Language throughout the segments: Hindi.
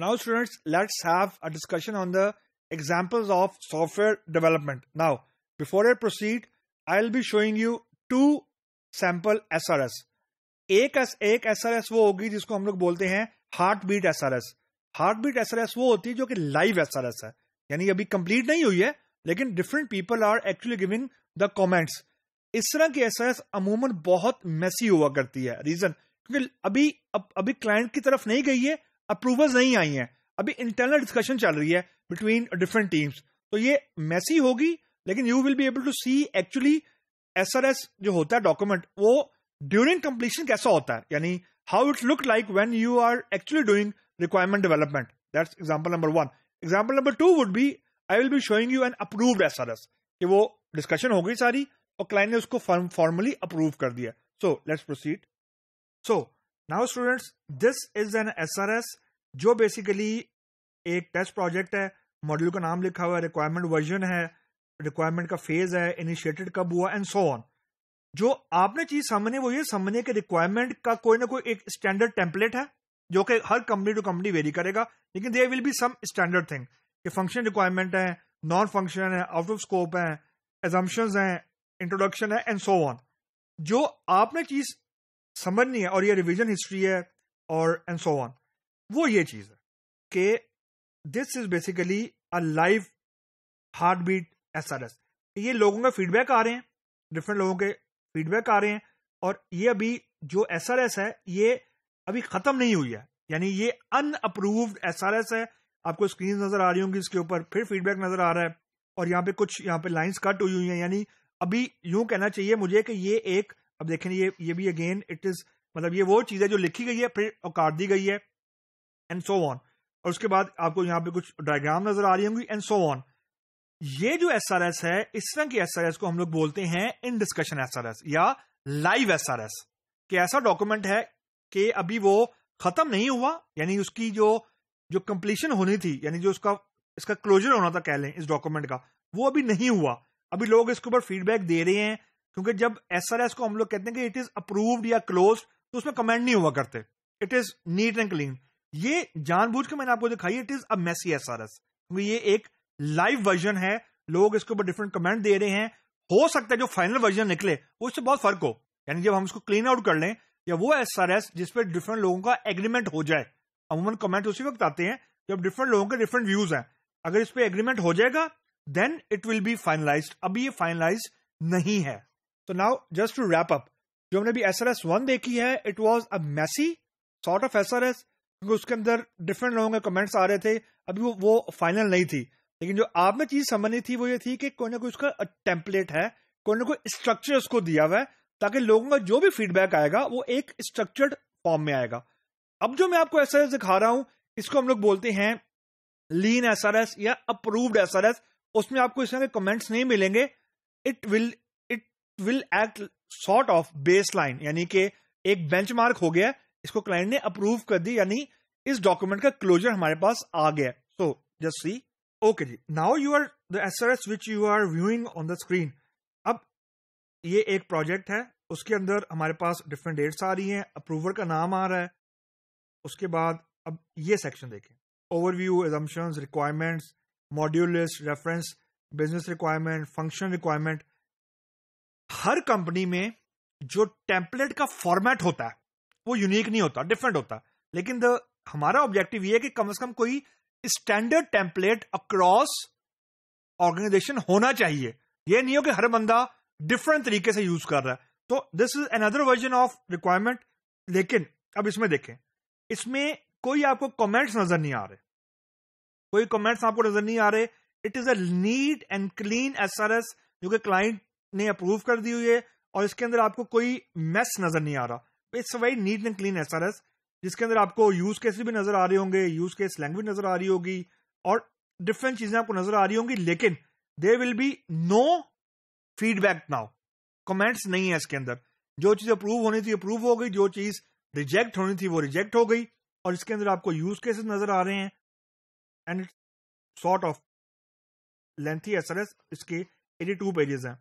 Now students, let's have a discussion on the examples of software development. Now, before I proceed, I'll be showing you two sample SRS. एक एस एक एसआरएस वो होगी जिसको हम लोग बोलते हैं heart beat S R S heart beat S R S वो होती है जो कि लाइव एस आर एस है यानी अभी कंप्लीट नहीं हुई है लेकिन different people are actually giving the comments इस तरह की एस आर एस अमूमन बहुत मैसी हुआ करती है रीजन क्योंकि अभी अभी क्लाइंट की तरफ नहीं गई है अप्रूवल्स नहीं आई हैं अभी इंटरनल डिस्कशन चल रही है बिटवीन डिफरेंट टीम्स तो ये मैसी होगी लेकिन you will be able to see actually S R S जो होता है डॉक्यूमेंट वो ड्यूरिंग कंप्लीशन कैसा होता है यानी how it look like when you are actually doing requirement development that's example number one example number two would be I will be showing you an approved S R S कि वो डिस्कशन हो गई सारी और क्लाइंट ने उसको फॉर्मली अप्रूव कर दिया so let's proceed so now students this is an S R S जो बेसिकली एक टेस्ट प्रोजेक्ट है मॉड्यूल का नाम लिखा हुआ है रिक्वायरमेंट वर्जन है रिक्वायरमेंट का फेज है इनिशिएटेड कब हुआ एंड सो ऑन जो आपने चीज समझनी वो ये समझने के रिक्वायरमेंट का कोई ना कोई एक स्टैंडर्ड टेम्पलेट है जो कि हर कंपनी टू कंपनी वेरी करेगा लेकिन there will be some standard thing कि फंक्शन रिक्वायरमेंट है नॉन फंक्शन है आउट ऑफ स्कोप है एजम्पन्स हैं इंट्रोडक्शन है एंड सो ऑन जो आपने चीज समझनी है और ये रिविजन हिस्ट्री है और एंड सो ऑन वो ये चीज है कि this is basically a live heart beat S R S ये लोगों के फीडबैक आ रहे हैं डिफरेंट लोगों के फीडबैक आ रहे हैं और ये अभी जो एस आर एस है ये अभी खत्म नहीं हुई है यानी ये unapproved S R S है आपको स्क्रीन नजर आ रही होंगी इसके ऊपर फिर फीडबैक नजर आ रहा है और यहाँ पे कुछ यहाँ पे लाइंस कट हुई हुई हैं यानी अभी यूं कहना चाहिए मुझे कि ये एक अब देखें ये ये भी अगेन इट इज मतलब ये वो चीज है जो लिखी गई है फिर उकार दी गई है एंड सो ऑन और उसके बाद आपको यहां पे कुछ डायग्राम नजर आ रही होंगी एंड सो ऑन ये जो एस आर एस है इस तरह की एस आर एस को हम लोग बोलते हैं in discussion S R S या लाइव एस आर एस कि ऐसा डॉक्यूमेंट है कि अभी वो खत्म नहीं हुआ यानी उसकी जो जो कंप्लीशन होनी थी यानी जो उसका इसका क्लोजर होना था कह लें इस डॉक्यूमेंट का वो अभी नहीं हुआ अभी लोग इसके ऊपर फीडबैक दे रहे हैं क्योंकि जब एस आर एस को हम लोग कहते हैं कि इट इज अप्रूव्ड या क्लोज तो उसमें कमेंट नहीं हुआ करते it is neat and clean ये जानबूझ के मैंने आपको दिखाई it is a messy S R S क्योंकि ये एक लाइव वर्जन है लोग इसके ऊपर डिफरेंट कमेंट दे रहे हैं हो सकता है जो फाइनल वर्जन निकले उससे बहुत फर्क हो यानी जब हम उसको क्लीन आउट कर लें या वो एस आर एस जिसपे डिफरेंट लोगों का एग्रीमेंट हो जाए अमूमन कमेंट उसी वक्त आते हैं जब डिफरेंट लोगों के डिफरेंट व्यूज हैं अगर इस पर एग्रीमेंट हो जाएगा then it will be finalise अभी ये फाइनलाइज नहीं है तो now just to wrap up जो हमने अभी एस आर एस वन देखी है it was a messy sort of S R S क्योंकि उसके अंदर डिफरेंट लोगों के कमेंट्स आ रहे थे अभी वो वो फाइनल नहीं थी लेकिन जो आप में चीज समझनी थी वो ये थी कि कोई ना कोई उसका टेम्पलेट है कोई ना कोई स्ट्रक्चर उसको दिया हुआ है ताकि लोगों का जो भी फीडबैक आएगा वो एक स्ट्रक्चर्ड फॉर्म में आएगा अब जो मैं आपको एस दिखा रहा हूं इसको हम लोग बोलते हैं लीन एस या अप्रूव्ड एस उसमें आपको इस तरह के कमेंट्स नहीं मिलेंगे it will it will act sort of baseline यानी कि एक बेंचमार्क हो गया इसको क्लाइंट ने अप्रूव कर दी यानी इस डॉक्यूमेंट का क्लोजर हमारे पास आ गया सो जस्ट सी ओके जी now you are the S S which you are viewing on the screen अब ये एक प्रोजेक्ट है उसके अंदर हमारे पास डिफरेंट डेट्स आ रही हैं अप्रूवर का नाम आ रहा है उसके बाद अब ये सेक्शन देखें overview assumptions requirements module list reference business requirement function requirement हर कंपनी में जो टेम्पलेट का फॉर्मेट होता है वो यूनिक नहीं होता डिफरेंट होता लेकिन द हमारा ऑब्जेक्टिव ये है कि कम से कम कोई स्टैंडर्ड टेम्पलेट अक्रॉस ऑर्गेनाइजेशन होना चाहिए ये नहीं हो कि हर बंदा डिफरेंट तरीके से यूज कर रहा है तो this is another version of requirement लेकिन अब इसमें देखें इसमें कोई आपको कमेंट्स नजर नहीं आ रहे कोई कमेंट्स आपको नजर नहीं आ रहे it is a neat and clean S R S जो कि क्लाइंट ने अप्रूव कर दी हुई है और इसके अंदर आपको कोई मेस नजर नहीं आ रहा it's very neat and clean S R S जिसके अंदर आपको यूज केस भी नजर आ रहे होंगे यूज केस लैंग्वेज नजर आ रही होगी और डिफरेंट चीजें आपको नजर आ रही होंगी लेकिन there will be no feedback now comments नहीं है इसके अंदर जो चीज अप्रूव होनी थी अप्रूव हो गई जो चीज रिजेक्ट होनी थी वो रिजेक्ट हो गई और इसके अंदर आपको यूज केसेस नजर आ रहे हैं and sort of lengthy S इसके एटी टू पेजेस हैं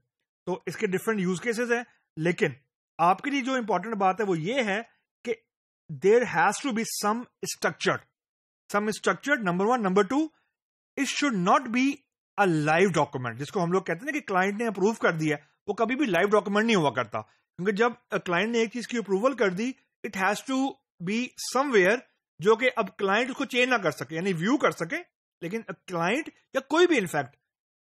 तो इसके डिफरेंट यूज केसेस हैं लेकिन आपके लिए जो इंपॉर्टेंट बात है वो ये है कि there has to be some structured some structured number one number two it should not be a live document जिसको हम लोग कहते हैं कि क्लाइंट ने अप्रूव कर दिया वो कभी भी लाइव डॉक्यूमेंट नहीं हुआ करता क्योंकि जब क्लाइंट ने एक चीज की अप्रूवल कर दी it has to be somewhere जो कि अब क्लाइंट उसको चेंज ना कर सके यानी व्यू कर सके लेकिन क्लाइंट या कोई भी इनफैक्ट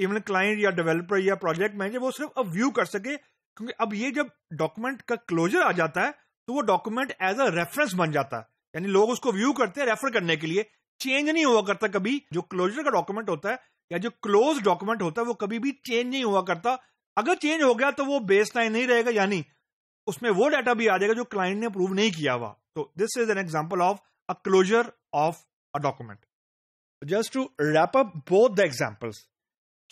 इवन क्लाइंट या डेवलपर या प्रोजेक्ट मैनेजर वो सिर्फ अब व्यू कर सके क्योंकि अब ये जब डॉक्यूमेंट का क्लोजर आ जाता है तो वो डॉक्यूमेंट एज अ रेफरेंस बन जाता है यानी लोग उसको व्यू करते हैं रेफर करने के लिए चेंज नहीं हुआ करता कभी जो क्लोजर का डॉक्यूमेंट होता है या जो क्लोज डॉक्यूमेंट होता है वो कभी भी चेंज नहीं हुआ करता अगर चेंज हो गया तो वो बेस लाइन नहीं रहेगा यानी उसमें वो डाटा भी आ जाएगा जो क्लाइंट ने अप्रूव नहीं किया हुआ तो this is an example of a closure of a document just to wrap up both the examples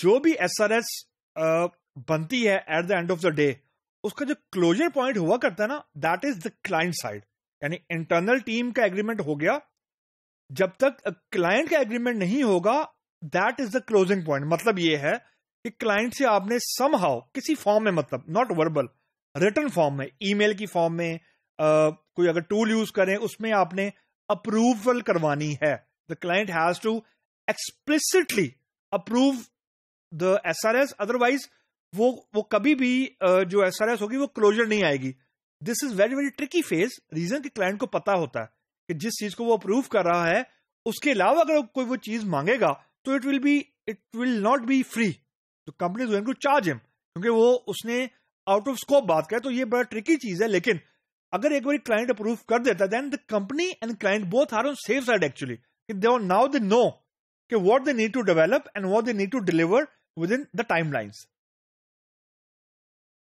जो भी एस आर एस बनती है at the end of the day उसका जो क्लोजर पॉइंट हुआ करता है ना that is the client side यानी इंटरनल टीम का एग्रीमेंट हो गया जब तक क्लाइंट का एग्रीमेंट नहीं होगा that is the closing point मतलब ये है कि क्लाइंट से आपने सम हाउ किसी फॉर्म में मतलब नॉट वर्बल रिटर्न फॉर्म में ईमेल की फॉर्म में Uh, कोई अगर टूल यूज करें उसमें आपने अप्रूवल करवानी है the client has to explicitly approve the S R S otherwise वो वो कभी भी जो एस आर एस होगी वो क्लोजर नहीं आएगी this is very very tricky phase reason कि क्लाइंट को पता होता है कि जिस चीज को वो अप्रूव कर रहा है उसके अलावा अगर कोई वो चीज मांगेगा तो it will be it will not be free तो कंपनी टू चार्ज हिम क्योंकि वो उसने आउट ऑफ स्कोप बात करें तो ये बड़ा ट्रिकी चीज है लेकिन अगर एक बार क्लाइंट अप्रूव कर देता then the company and client both are on safe side actually they now they know कि what they need to develop and what they need to deliver within the timelines